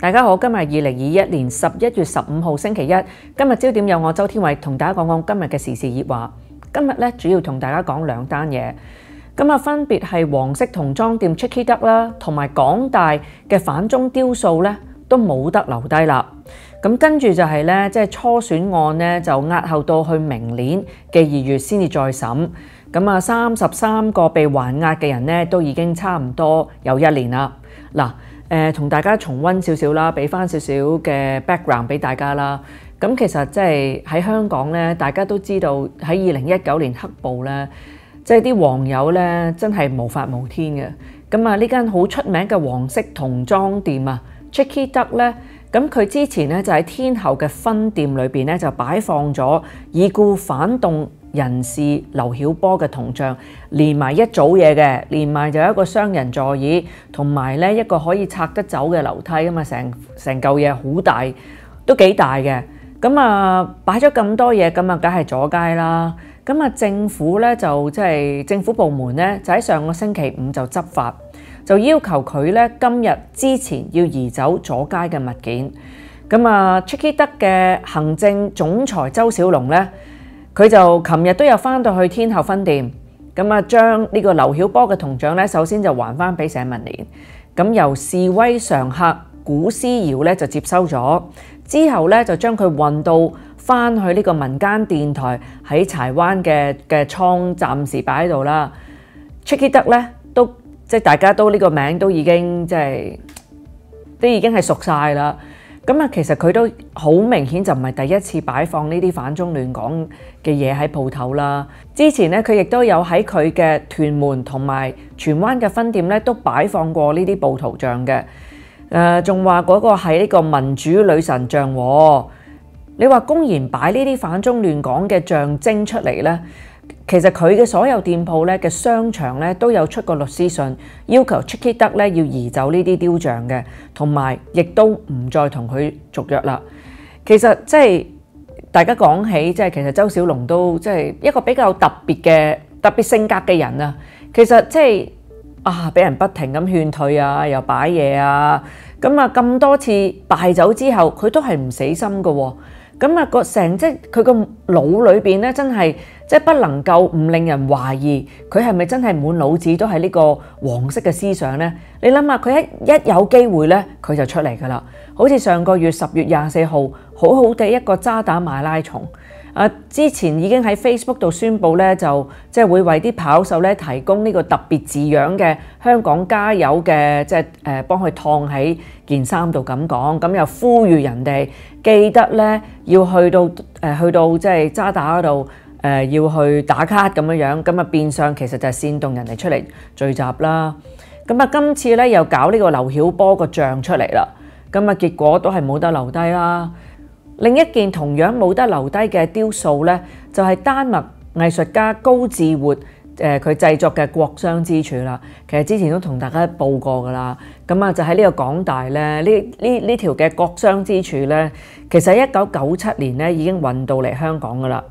大家好，今日二零二一年十一月十五号星期一。今日焦点有我周天伟同大家讲讲今日嘅时事热话。今日咧主要同大家讲两单嘢，咁啊分别系黄色童装店 Chicky p 啦，同埋港大嘅反中雕塑咧都冇得留低啦。咁跟住就系咧，即系初选案咧就押后到去明年嘅二月先至再审。咁啊三十三个被还押嘅人咧都已经差唔多有一年啦。嗱。誒，同大家重温少少啦，俾翻少少嘅 background 俾大家啦。咁其實即係喺香港咧，大家都知道喺二零一九年黑暴咧，即係啲黃友咧真係無法無天嘅。咁啊，呢間好出名嘅黃色童裝店啊 c h i c k i Duck 咧，咁佢之前咧就喺天后嘅分店裏邊咧就擺放咗已故反動。人士刘晓波嘅铜像，连埋一组嘢嘅，连埋就一个双人座椅，同埋咧一个可以拆得走嘅楼梯，啊嘛，成成嚿嘢好大，都几大嘅。咁啊，摆咗咁多嘢，咁啊，梗系阻街啦。咁啊，政府咧就即系政府部门咧，就喺上个星期五就执法，就要求佢咧今日之前要移走阻街嘅物件。咁啊，tricky 德嘅行政总裁周小龙咧。佢就琴日都有翻到去天后分店，咁啊將呢個劉曉波嘅銅獎咧，首先就還翻俾社文年，咁由示威常客古思瑤咧就接收咗，之後咧就將佢運到翻去呢個民間電台喺柴灣嘅嘅倉暫時擺喺度啦。Tricky 得咧，都即系大家都呢個名都已經即係都已經係熟晒啦。咁啊，其實佢都好明顯就唔係第一次擺放呢啲反中亂港嘅嘢喺鋪頭啦。之前咧，佢亦都有喺佢嘅屯門同埋荃灣嘅分店咧，都擺放過呢啲暴徒像嘅。誒，仲話嗰個係呢個民主女神像喎。你話公然擺呢啲反中亂港嘅象徵出嚟咧？其实佢嘅所有店铺咧嘅商场咧都有出过律师信，要求 c h i c k y 德咧要移走呢啲雕像嘅，同埋亦都唔再同佢续约啦。其实即系大家讲起，即系其实周小龙都即系一个比较特别嘅特别性格嘅人啊。其实即系啊，俾人不停咁劝退啊，又摆嘢啊，咁啊咁多次败走之后，佢都系唔死心噶。咁啊，個成即佢個腦裏邊咧，真係即係不能夠唔令人懷疑，佢係咪真係滿腦子都係呢個黃色嘅思想咧？你諗下，佢一一有機會咧，佢就出嚟噶啦，好似上個月十月廿四號，好好地一個渣打馬拉松。啊！之前已經喺 Facebook 度宣布咧，就即係會為啲跑手咧提供呢個特別字樣嘅香港加油嘅，即係誒幫佢燙喺件衫度咁講，咁又呼籲人哋記得咧要去到誒去到即係渣打嗰度誒要去打卡咁樣樣，咁啊變相其實就係煽動人哋出嚟聚集啦。咁啊，今次咧又搞呢個劉曉波個像出嚟啦，咁啊結果都係冇得留低啦。另一件同樣冇得留低嘅雕塑呢，就係丹麥藝術家高志活誒佢製作嘅國商之處啦。其實之前都同大家報過噶啦，咁啊就喺呢個港大咧，呢呢呢條嘅國商之處呢，其實一九九七年呢已經運到嚟香港噶啦。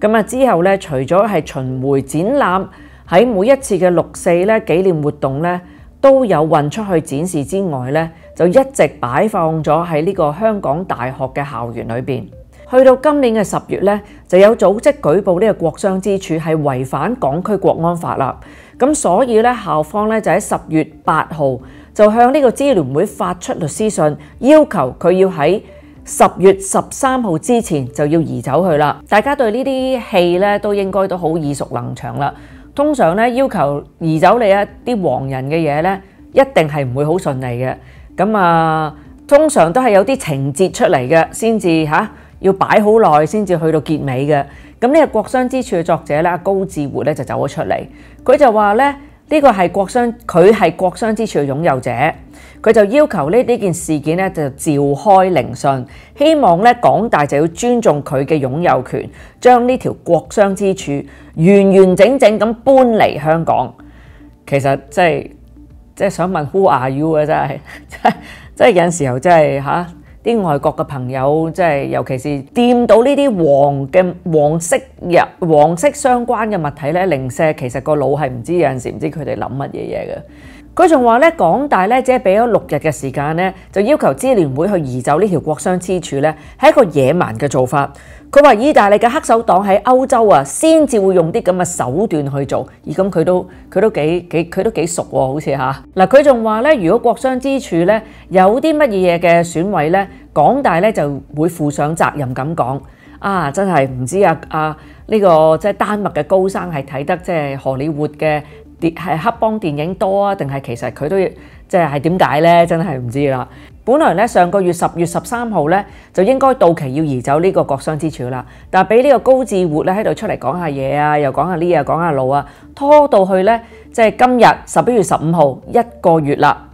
咁啊之後呢，除咗係巡迴展覽，喺每一次嘅六四咧紀念活動呢。都有運出去展示之外呢就一直擺放咗喺呢個香港大學嘅校園裏邊。去到今年嘅十月呢就有組織舉報呢個國商之處係違反港區國安法啦。咁所以呢，校方呢就喺十月八號就向呢個支聯會發出律師信，要求佢要喺十月十三號之前就要移走去啦。大家對呢啲戲呢都應該都好耳熟能詳啦。通常咧要求移走你一啲亡人嘅嘢咧，一定系唔会好顺利嘅。咁啊，通常都系有啲情节出嚟嘅，先至吓要摆好耐，先至去到结尾嘅。咁呢个国商之处嘅作者咧，高志活咧就走咗出嚟。佢就话咧，呢个系国商，佢系国商之处嘅拥有者。佢就要求呢呢件事件咧就召開聆訊，希望咧港大就要尊重佢嘅擁有權，將呢條國商之處完完整整咁搬嚟香港。其實即係即係想問 Who are you 啊？真係 真係有時候真係嚇啲外國嘅朋友，即係尤其是掂到呢啲黃嘅黃色日黃色相關嘅物體咧，零舍其實個腦係唔知有陣時唔知佢哋諗乜嘢嘢嘅。佢仲話咧，港大咧只係俾咗六日嘅時間咧，就要求支聯會去移走呢條國商支柱咧，係一個野蠻嘅做法。佢話意大利嘅黑手黨喺歐洲啊，先至會用啲咁嘅手段去做。而咁佢都佢都幾幾佢都幾熟喎，好似嚇嗱。佢仲話咧，如果國商之柱咧有啲乜嘢嘅損毀咧，港大咧就會負上責任。咁講啊，真係唔知啊啊呢個即係丹麥嘅高生係睇得即係荷里活嘅。係黑幫電影多啊，定係其實佢都要即係點解呢？真係唔知啦。本來咧，上個月十月十三號咧，就應該到期要移走呢個國商之處啦。但係俾呢個高志活咧喺度出嚟講下嘢啊，又講下呢嘢，講下路啊，拖到去咧，即係今日十一月十五號一個月啦，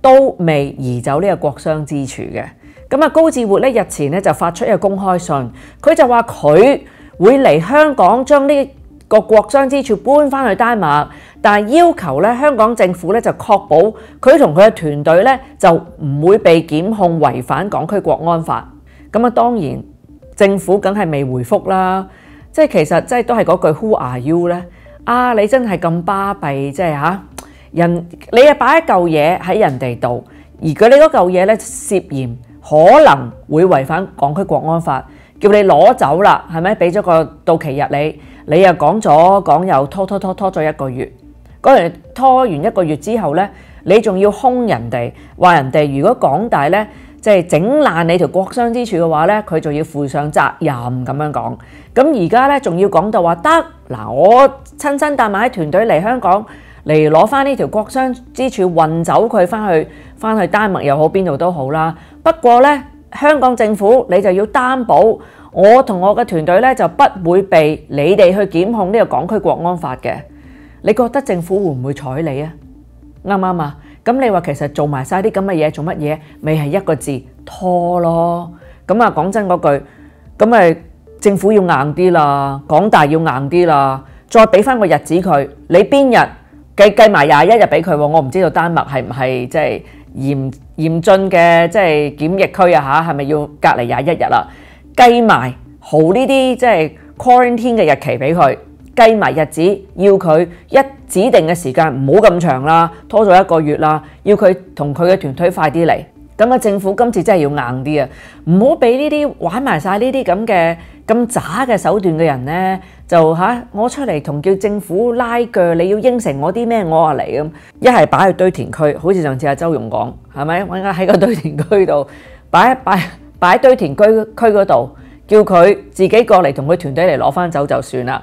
都未移走呢個國商之處嘅。咁啊，高志活咧日前咧就發出一個公開信，佢就話佢會嚟香港將呢個國商之處搬翻去丹麥。但係要求咧，香港政府咧就確保佢同佢嘅團隊咧就唔會被檢控違反港區國安法。咁啊，當然政府梗係未回覆啦。即係其實即係都係嗰句 Who are you 咧？啊，你真係咁巴閉，即係嚇人。你啊擺一嚿嘢喺人哋度，而佢你嗰嚿嘢咧涉嫌可能會違反港區國安法，叫你攞走啦，係咪？俾咗個到期日你，你又講咗講，又拖拖拖拖咗一個月。嗰拖完一個月之後呢，你仲要兇人哋，話人哋如果港大呢，即係整爛你條國商之處嘅話呢，佢就要負上責任咁樣講。咁而家呢，仲要講到話得嗱，我親身帶埋啲團隊嚟香港嚟攞翻呢條國商之處運走佢翻去翻去丹麥又好，邊度都好啦。不過呢，香港政府你就要擔保，我同我嘅團隊咧就不會被你哋去檢控呢個港區國安法嘅。你覺得政府會唔會睬你啊？啱啱啊？咁你話其實做埋晒啲咁嘅嘢做乜嘢？咪係一個字拖咯。咁啊，講真嗰句，咁咪政府要硬啲啦，港大要硬啲啦，再俾翻個日子佢。你邊日計計埋廿一日俾佢？我唔知道丹麦係唔係即係嚴严峻嘅即係檢疫區啊吓，係咪要隔離廿一日啦？計埋好呢啲即係 quarantine 嘅日期俾佢。計埋日子，要佢一指定嘅時間，唔好咁長啦，拖咗一個月啦。要佢同佢嘅團隊快啲嚟。咁啊，政府今次真係要硬啲啊，唔好俾呢啲玩埋晒呢啲咁嘅咁渣嘅手段嘅人呢，就吓我出嚟同叫政府拉腳，你要應承我啲咩？我啊嚟咁一係擺去堆填區，好似上次阿周勇講係咪？揾架喺個堆填區度擺一擺，擺堆填區區嗰度叫佢自己過嚟同佢團隊嚟攞翻走就算啦。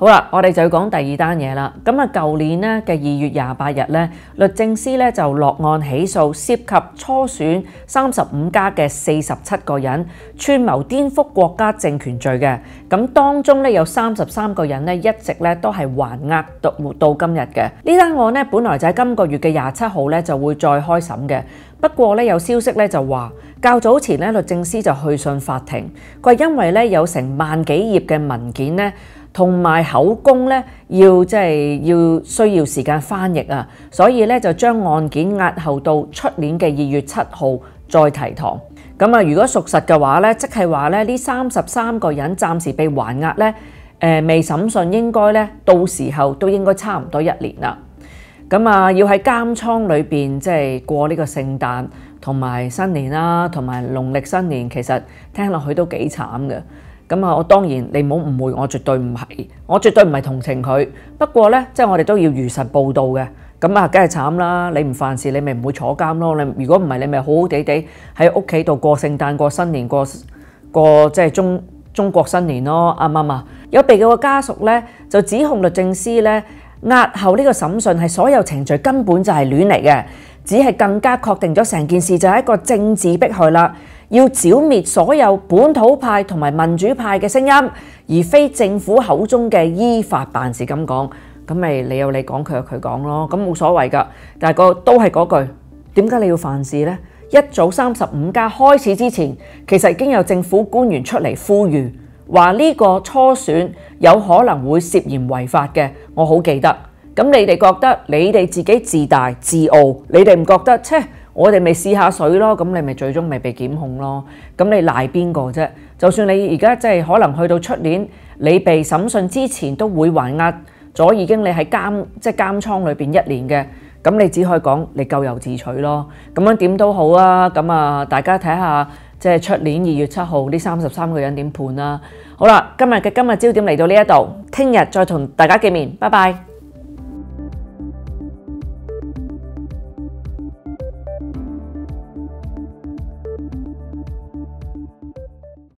好啦，我哋就要講第二單嘢啦。咁啊，舊年呢嘅二月廿八日咧，律政司咧就落案起訴涉及初選三十五家嘅四十七個人串謀顛覆國家政權罪嘅。咁當中咧有三十三個人咧，一直咧都係還押到到今日嘅呢單案咧。本來就喺今個月嘅廿七號咧就會再開審嘅，不過咧有消息咧就話較早前咧律政司就去信法庭，佢因為咧有成萬幾頁嘅文件咧。同埋口供咧，要即系要需要時間翻譯啊，所以咧就將案件押後到出年嘅二月七號再提堂。咁啊，如果屬實嘅話咧，即係話咧呢三十三個人暫時被還押咧，誒未審訊，應該咧到時候都應該差唔多一年啦。咁啊，要喺監倉裏邊即係過呢個聖誕同埋新年啦，同埋農曆新年，其實聽落去都幾慘嘅。咁啊！我當然你唔好誤會，我絕對唔係，我絕對唔係同情佢。不過呢，即係我哋都要如實報道嘅。咁啊，梗係慘啦！你唔犯事，你咪唔會坐監咯。你如果唔係，你咪好好地地喺屋企度過聖誕、過新年、過過即係中中國新年咯。啱唔啱啊？有被告嘅家屬呢，就指控律政司呢，壓後呢個審訊，係所有程序根本就係亂嚟嘅，只係更加確定咗成件事就係一個政治迫害啦。要剿滅所有本土派同埋民主派嘅聲音，而非政府口中嘅依法辦事咁講，咁咪你有你講，佢有佢講咯，咁冇所謂噶。但係嗰都係嗰句，點解你要犯事呢？一早三十五家開始之前，其實已經有政府官員出嚟呼籲，話呢個初選有可能會涉嫌違法嘅。我好記得，咁你哋覺得你哋自己自大自傲，你哋唔覺得？我哋咪試下水咯，咁你咪最終咪被檢控咯，咁你賴邊個啫？就算你而家即係可能去到出年，你被審訊之前都會還押咗已經你喺監即係監倉裏邊一年嘅，咁你只可以講你咎由自取咯。咁樣點都好啊，咁啊大家睇下即係出年二月七號呢三十三個人點判啦。好啦，今日嘅今日焦點嚟到呢一度，聽日再同大家見面，拜拜。